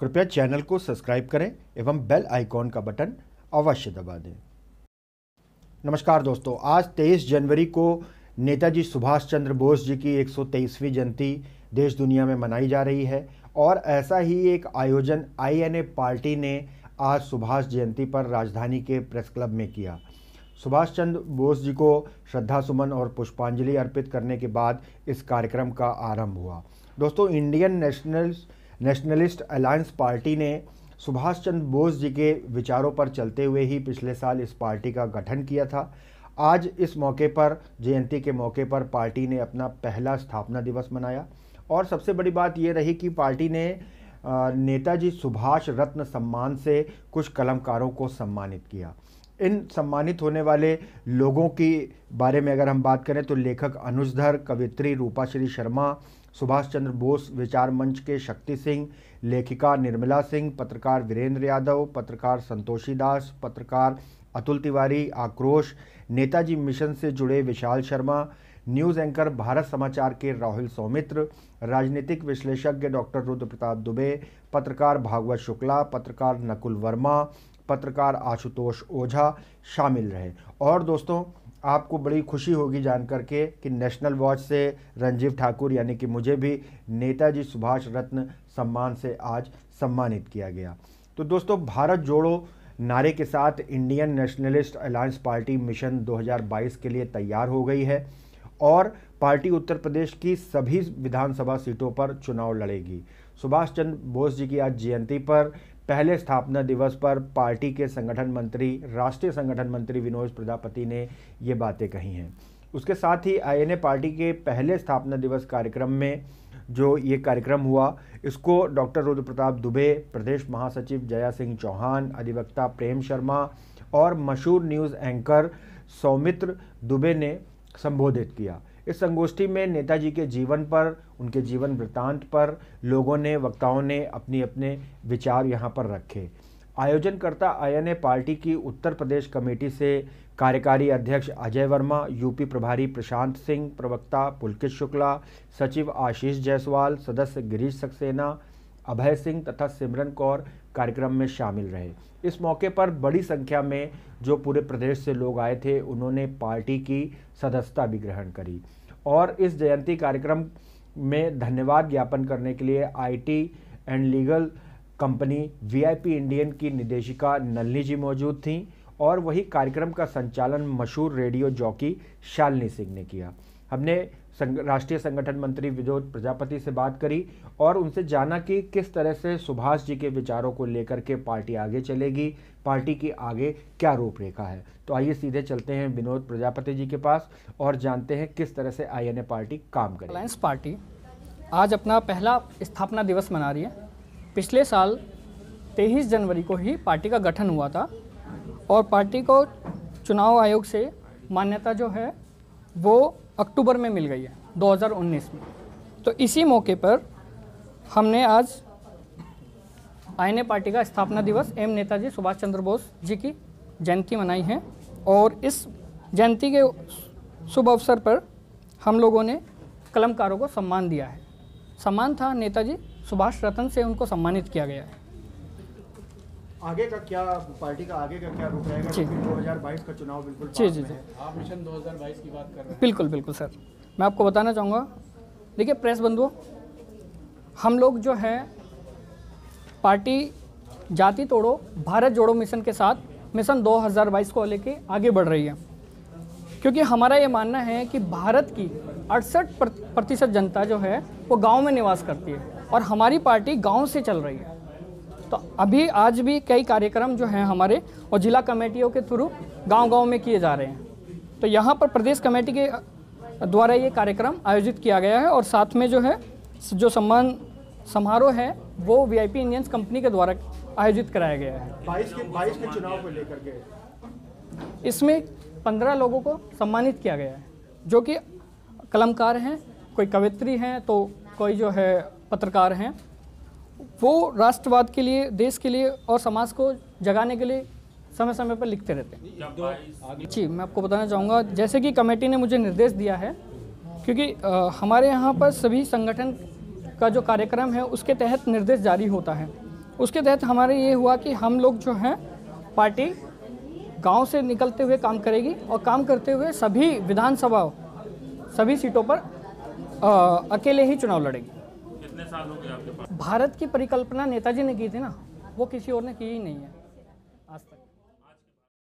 कृपया चैनल को सब्सक्राइब करें एवं बेल आइकॉन का बटन अवश्य दबा दें नमस्कार दोस्तों आज 23 जनवरी को नेताजी सुभाष चंद्र बोस जी की 123वीं जयंती देश दुनिया में मनाई जा रही है और ऐसा ही एक आयोजन आईएनए पार्टी ने आज सुभाष जयंती पर राजधानी के प्रेस क्लब में किया सुभाष चंद्र बोस जी को श्रद्धा सुमन और पुष्पांजलि अर्पित करने के बाद इस कार्यक्रम का आरंभ हुआ दोस्तों Indian nationals nationalist alliance party ने सुभाष चंद्र बोस जी के विचारों पर चलते हुए ही पिछले साल इस पार्टी का गठन किया था आज इस मौके पर जयंती के मौके पर पार्टी ने अपना पहला स्थापना दिवस मनाया और सबसे बड़ी बात ये रही कि पार्टी ने नेताजी सुभाष रत्न सम्मान से कुछ कलमकारों को सम्मानित किया इन सम्मानित होने वाले लोगों की बारे में अगर हम बात करें तो लेखक अनुजधर कवित्री रूपाश्री शर्मा सुभाष चंद्र बोस विचार मंच के शक्ति सिंह लेखिका निर्मला सिंह पत्रकार वीरेंद्र यादव पत्रकार संतोषी दास पत्रकार अतुल तिवारी आक्रोश नेताजी मिशन से जुड़े विशाल शर्मा न्यूज़ एंकर भारत समाचार के राहुल सौमित्र राजनीतिक विश्लेषज्ञ डॉक्टर रुद्र प्रताप दुबे पत्रकार भागवत शुक्ला पत्रकार नकुल वर्मा पत्रकार आशुतोष ओझा शामिल रहे और दोस्तों आपको बड़ी खुशी होगी जान के कि नेशनल वॉच से रंजीव ठाकुर यानी कि मुझे भी नेताजी सुभाष रत्न सम्मान से आज सम्मानित किया गया तो दोस्तों भारत जोड़ो नारे के साथ Indian nationalist alliance party mission 2022 के लिए तैयार हो गई है और पार्टी उत्तर प्रदेश की सभी विधानसभा सीटों पर चुनाव लड़ेगी सुभाष चंद्र बोस जी की आज जयंती पर पहले स्थापना दिवस पर पार्टी के संगठन मंत्री राष्ट्रीय संगठन मंत्री विनोद प्रजापति ने ये बातें कही हैं उसके साथ ही आईएनए पार्टी के पहले स्थापना दिवस कार्यक्रम में जो ये कार्यक्रम हुआ इसको डॉक्टर रुद्र प्रताप दुबे प्रदेश महासचिव जया सिंह चौहान अधिवक्ता प्रेम शर्मा और मशहूर न्यूज़ एंकर सौमित्र दुबे ने संबोधित किया इस संगोष्ठी में नेताजी के जीवन पर उनके जीवन वृत्तांत पर लोगों ने वक्ताओं ने अपने अपने विचार यहाँ पर रखे आयोजनकर्ता आय ने पार्टी की उत्तर प्रदेश कमेटी से कार्यकारी अध्यक्ष अजय वर्मा यूपी प्रभारी प्रशांत सिंह प्रवक्ता पुलकित शुक्ला सचिव आशीष जायसवाल सदस्य गिरीश सक्सेना अभय सिंह तथा सिमरन कौर कार्यक्रम में शामिल रहे इस मौके पर बड़ी संख्या में जो पूरे प्रदेश से लोग आए थे उन्होंने पार्टी की सदस्यता भी ग्रहण करी और इस जयंती कार्यक्रम में धन्यवाद ज्ञापन करने के लिए IT and legal company VIP Indian की निदेशिका नलनी जी मौजूद थीं और वही कार्यक्रम का संचालन मशहूर रेडियो जॉकी शालिनी सिंह ने किया हमने संग, राष्ट्रीय संगठन मंत्री विनोद प्रजापति से बात करी और उनसे जाना कि किस तरह से सुभाष जी के विचारों को लेकर के पार्टी आगे चलेगी पार्टी की आगे क्या रूपरेखा है तो आइए सीधे चलते हैं विनोद प्रजापति जी के पास और जानते हैं किस तरह से आई पार्टी काम करे अलायंस पार्टी आज अपना पहला स्थापना दिवस मना रही है पिछले साल तेईस जनवरी को ही पार्टी का गठन हुआ था और पार्टी को चुनाव आयोग से मान्यता जो है वो अक्टूबर में मिल गई है 2019 में तो इसी मौके पर हमने आज आईने पार्टी का स्थापना दिवस एम नेताजी सुभाष चंद्र बोस जी की जयंती मनाई है और इस जयंती के शुभ अवसर पर हम लोगों ने कलमकारों को सम्मान दिया है सम्मान था नेताजी सुभाष रतन से उनको सम्मानित किया गया है आगे का क्या पार्टी का आगे का क्या रुख रहेगा दो हजार बाईस का चुनाव बिल्कुल जी जी जी आप मिशन बाईस की बात कर रहे हैं बिल्कुल बिल्कुल सर मैं आपको बताना चाहूँगा देखिए प्रेस बंधुओं हम लोग जो है पार्टी जाति तोड़ो भारत जोड़ो मिशन के साथ मिशन 2022 को लेके आगे बढ़ रही है क्योंकि हमारा ये मानना है कि भारत की अड़सठ प्रतिशत जनता जो है वो गांव में निवास करती है और हमारी पार्टी गांव से चल रही है तो अभी आज भी कई कार्यक्रम जो हैं हमारे और जिला कमेटियों के थ्रू गांव-गांव में किए जा रहे हैं तो यहाँ पर प्रदेश कमेटी के द्वारा ये कार्यक्रम आयोजित किया गया है और साथ में जो है जो सम्मान समारोह है वो V I P Indians company के द्वारा आयोजित कराया गया है बाईस के बाईस के चुनाव को लेकर के इसमें पंद्रह लोगों को सम्मानित किया गया है जो कि कलमकार हैं कोई कवित्री हैं तो कोई जो है पत्रकार हैं वो राष्ट्रवाद के लिए देश के लिए और समाज को जगाने के लिए समय समय पर लिखते रहते हैं जी मैं आपको बताना चाहूँगा जैसे कि कमेटी ने मुझे निर्देश दिया है क्योंकि आ, हमारे यहाँ पर सभी संगठन का जो कार्यक्रम है उसके तहत निर्देश जारी होता है उसके तहत हमारे ये हुआ कि हम लोग जो हैं पार्टी गांव से निकलते हुए काम करेगी और काम करते हुए सभी विधानसभा सभी सीटों पर आ, अकेले ही चुनाव लड़ेगी कितने साल हो गए आपके पास भारत की परिकल्पना नेताजी ने की थी ना वो किसी और ने की ही नहीं है